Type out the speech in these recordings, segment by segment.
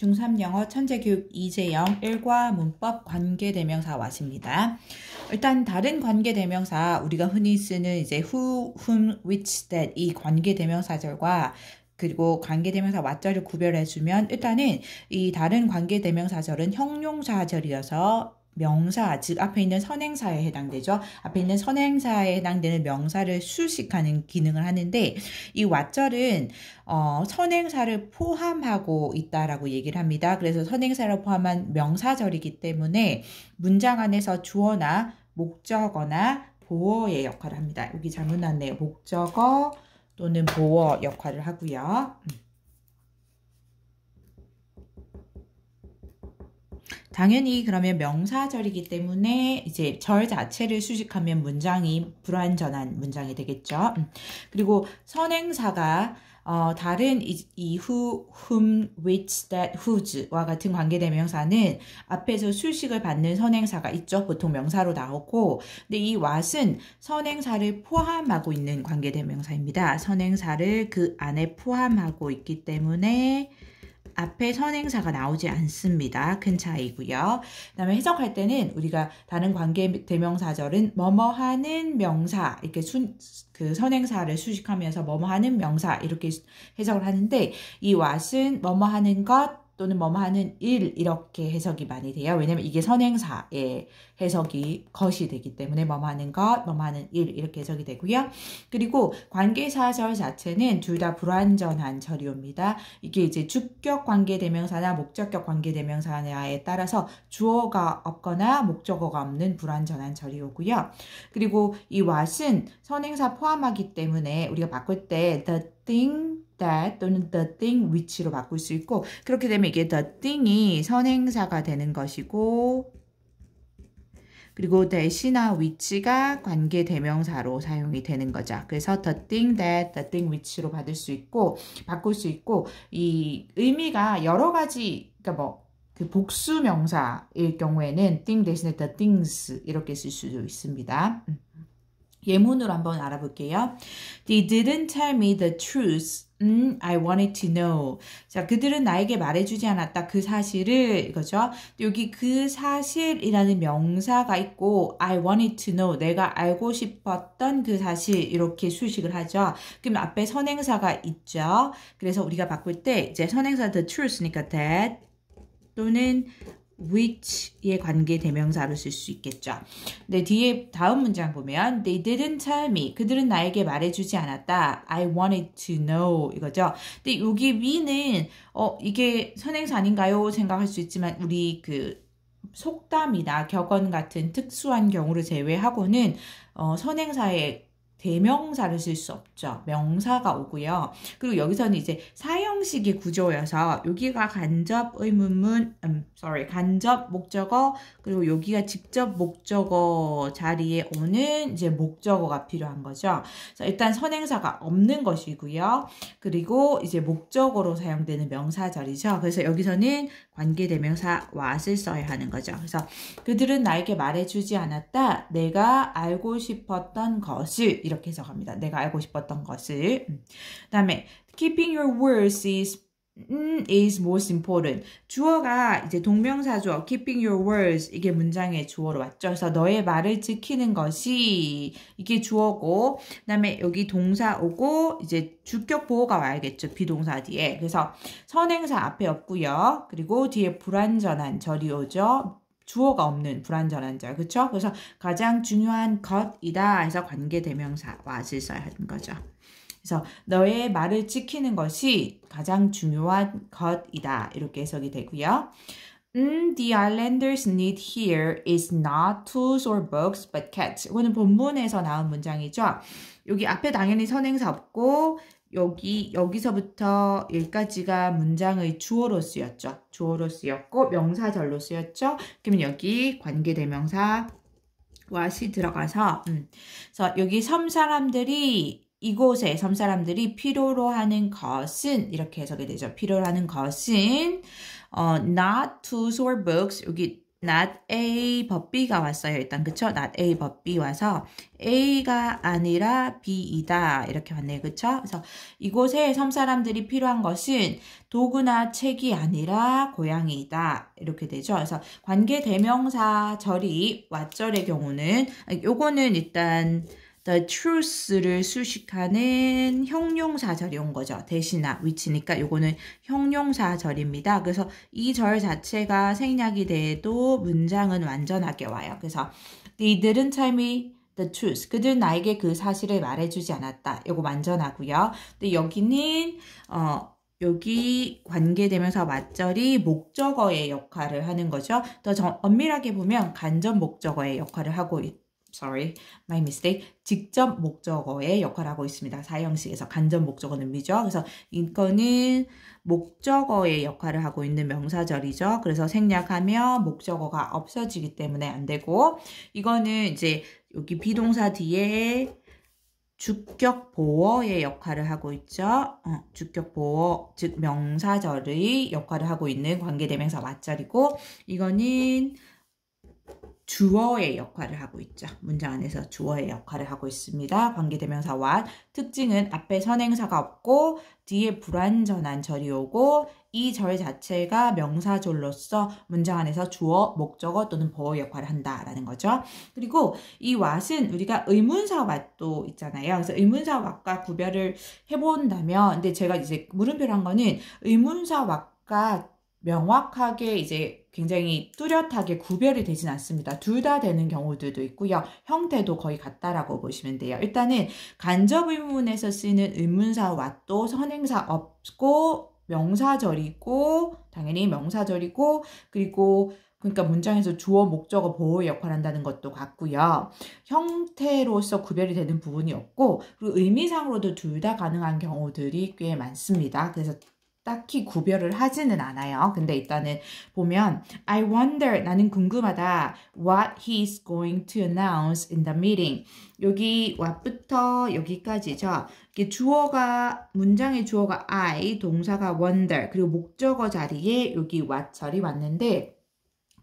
중3 영어 천재교육 이재영 1과 문법 관계대명사 왓입니다. 일단 다른 관계대명사 우리가 흔히 쓰는 이제 who, whom, which, that 이 관계대명사절과 그리고 관계대명사 왓절을 구별해주면 일단은 이 다른 관계대명사절은 형용사절이어서 명사, 즉 앞에 있는 선행사에 해당되죠. 앞에 있는 선행사에 해당되는 명사를 수식하는 기능을 하는데 이 왓절은 어, 선행사를 포함하고 있다라고 얘기를 합니다. 그래서 선행사를 포함한 명사절이기 때문에 문장 안에서 주어나 목적어나 보어의 역할을 합니다. 여기 잘못 났네요. 목적어 또는 보어 역할을 하고요. 음. 당연히 그러면 명사절이기 때문에 이제 절 자체를 수식하면 문장이 불완전한 문장이 되겠죠. 음. 그리고 선행사가 어, 다른 이, 후 who, whom, which, that, whose와 같은 관계대명사는 앞에서 수식을 받는 선행사가 있죠. 보통 명사로 나오고 근데 이 what은 선행사를 포함하고 있는 관계대명사입니다. 선행사를 그 안에 포함하고 있기 때문에 앞에 선행사가 나오지 않습니다. 큰 차이고요. 그 다음에 해석할 때는 우리가 다른 관계 대명사절은 뭐뭐 하는 명사 이렇게 순, 그 선행사를 수식하면서 뭐뭐 하는 명사 이렇게 해석을 하는데 이 왓은 뭐뭐 하는 것 또는 뭐뭐 하는 일 이렇게 해석이 많이 돼요. 왜냐면 이게 선행사의 해석이 것이 되기 때문에 뭐뭐 하는 것, 뭐뭐 하는 일 이렇게 해석이 되고요. 그리고 관계사절 자체는 둘 다 불완전한 처리입니다 이게 이제 주격 관계대명사나 목적격 관계대명사냐에 따라서 주어가 없거나 목적어가 없는 불완전한 처리이고요 그리고 이 왓은 선행사 포함하기 때문에 우리가 바꿀 때 the thing that 또는 the thing which로 바꿀 수 있고 그렇게 되면 이게 the thing이 선행사가 되는 것이고 그리고 대신나 위치가 관계 대명사로 사용이 되는 거죠. 그래서 the thing that, the thing which로 받을 수 있고 바꿀 수 있고 이 의미가 여러 가지 그러니까 뭐 그 복수 명사일 경우에는 thing 대신에 the things 이렇게 쓸 수도 있습니다. 음. 예문으로 한번 알아볼게요. They didn't tell me the truth. 음, I wanted to know. 자, 그들은 나에게 말해주지 않았다. 그 사실을, 그죠? 여기 그 사실이라는 명사가 있고, I wanted to know. 내가 알고 싶었던 그 사실, 이렇게 수식을 하죠. 그럼 앞에 선행사가 있죠. 그래서 우리가 바꿀 때, 이제 선행사 the truth니까 that 또는 which의 관계 대명사로 쓸 수 있겠죠. 근데 뒤에 다음 문장 보면 they didn't tell me 그들은 나에게 말해주지 않았다. I wanted to know 이거죠. 근데 여기 w e 는어 이게 선행사 아닌가요 생각할 수 있지만 우리 그 속담이나 격언 같은 특수한 경우를 제외하고는 어, 선행사의 대명사를 쓸 수 없죠. 명사가 오고요. 그리고 여기서는 이제 사형식의 구조여서 여기가 간접 의문문, 음, sorry, 간접 목적어 그리고 여기가 직접 목적어 자리에 오는 이제 목적어가 필요한 거죠. 자, 일단 선행사가 없는 것이고요. 그리고 이제 목적어로 사용되는 명사 자리죠. 그래서 여기서는 관계 대명사 what을 써야 하는 거죠. 그래서 그들은 나에게 말해주지 않았다. 내가 알고 싶었던 것을 이렇게 해석합니다. 내가 알고 싶었던 것을. 음. 그 다음에 keeping your words is 음, is most important. 주어가 이제 동명사 주어 keeping your words 이게 문장의 주어로 왔죠. 그래서 너의 말을 지키는 것이 이게 주어고 그다음에 여기 동사 오고 이제 주격 보호가 와야겠죠. 비동사 뒤에. 그래서 선행사 앞에 없고요. 그리고 뒤에 불완전한 절이 오죠. 주어가 없는 불완전한 자, 그렇죠? 그래서 가장 중요한 것이다 해서 관계대명사와 실사는 거죠. 그래서 너의 말을 지키는 것이 가장 중요한 것이다 이렇게 해석이 되고요. Mm, the islanders' need here is not tools or books but cats. 이거는 본문에서 나온 문장이죠. 여기 앞에 당연히 선행사 없고 여기 여기서부터 여기까지가 문장의 주어로 쓰였죠. 주어로 쓰였고 명사절로 쓰였죠. 그러면 여기 관계대명사 와시 들어가서 음. 그래서 여기 섬 사람들이 이곳에 섬 사람들이 필요로 하는 것은 이렇게 해석이 되죠. 필요로 하는 것은 어, not to s o r books 여기 not A b u 가 왔어요. 일단 그쵸? not A b u 와서 A가 아니라 B이다 이렇게 왔네요. 그쵸? 그래서 이곳에 섬 사람들이 필요한 것은 도구나 책이 아니라 고양이이다 이렇게 되죠. 그래서 관계 대명사 절이 왓절의 경우는 요거는 일단 the truth를 수식하는 형용사절이 온 거죠. 대신나 위치니까 요거는 형용사절입니다. 그래서 이 절 자체가 생략이 돼도 문장은 완전하게 와요. 그래서 they didn't tell me the truth. 그들은 나에게 그 사실을 말해주지 않았다. 요거 완전하고요. 근데 여기는 어 여기 관계되면서 맞절이 목적어의 역할을 하는 거죠. 더 정, 엄밀하게 보면 간접 목적어의 역할을 하고 있, sorry, my mistake. 직접 목적어의 역할을 하고 있습니다. 사형식에서 간접 목적어는 미죠. 그래서 이거는 목적어의 역할을 하고 있는 명사절이죠. 그래서 생략하면 목적어가 없어지기 때문에 안 되고 이거는 이제 여기 비동사 뒤에 주격 보어의 역할을 하고 있죠. 어, 주격 보어 즉 명사절의 역할을 하고 있는 관계대명사 맞절이고 이거는 주어의 역할을 하고 있죠. 문장 안에서 주어의 역할을 하고 있습니다. 관계대명사와 특징은 앞에 선행사가 없고 뒤에 불완전한 절이 오고 이 절 자체가 명사절로서 문장 안에서 주어, 목적어 또는 보어 역할을 한다라는 거죠. 그리고 이 왓은 우리가 의문사 왓도 있잖아요. 그래서 의문사 왓과 구별을 해본다면 근데 제가 이제 물음표란 거는 의문사 왓과 명확하게 이제 굉장히 뚜렷하게 구별이 되진 않습니다. 둘 다 되는 경우들도 있고요. 형태도 거의 같다라고 보시면 돼요. 일단은 간접 의문에서 쓰는 의문사 왓도 선행사 없고 명사절이고 당연히 명사절이고 그리고 그러니까 문장에서 주어 목적어 보호 역할을 한다는 것도 같고요. 형태로서 구별이 되는 부분이 없고 그리고 의미상으로도 둘 다 가능한 경우들이 꽤 많습니다. 그래서 딱히 구별을 하지는 않아요. 근데 일단은 보면 I wonder 나는 궁금하다 what he s going to announce in the meeting 여기 what부터 여기까지죠. 이게 주어가 문장의 주어가 I 동사가 wonder 그리고 목적어 자리에 여기 what절이 왔는데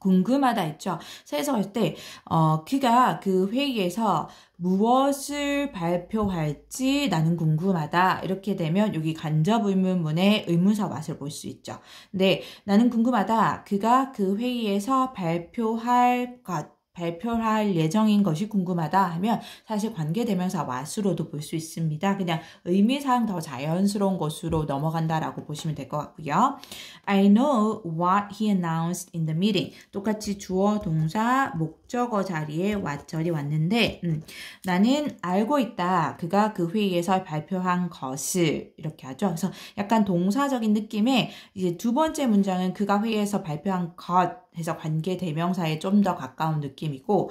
궁금하다 했죠. 그래서 할때 어, 그가 그 회의에서 무엇을 발표할지 나는 궁금하다 이렇게 되면 여기 간접 의문문의 의문사 맛을 볼 수 있죠. 네, 나는 궁금하다. 그가 그 회의에서 발표할 것 발표할 예정인 것이 궁금하다 하면 사실 관계되면서 왓으로도 볼 수 있습니다. 그냥 의미상 더 자연스러운 것으로 넘어간다라고 보시면 될 것 같고요. I know what he announced in the meeting. 똑같이 주어, 동사, 목적어 자리에 왓절이 왔는데 음, 나는 알고 있다. 그가 그 회의에서 발표한 것을 이렇게 하죠. 그래서 약간 동사적인 느낌의 이제 두 번째 문장은 그가 회의에서 발표한 것 해서 관계 대명사에 좀 더 가까운 느낌이고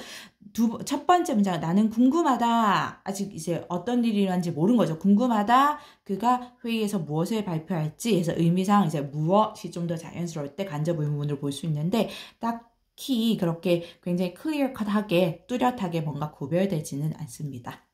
두, 첫 번째 문장 나는 궁금하다 아직 이제 어떤 일이 일어난지 모르는 거죠 궁금하다 그가 회의에서 무엇을 발표할지 해서 의미상 이제 무엇이 좀 더 자연스러울 때 간접 의문을 볼 수 있는데 딱히 그렇게 굉장히 클리어컷하게 뚜렷하게 뭔가 구별되지는 않습니다.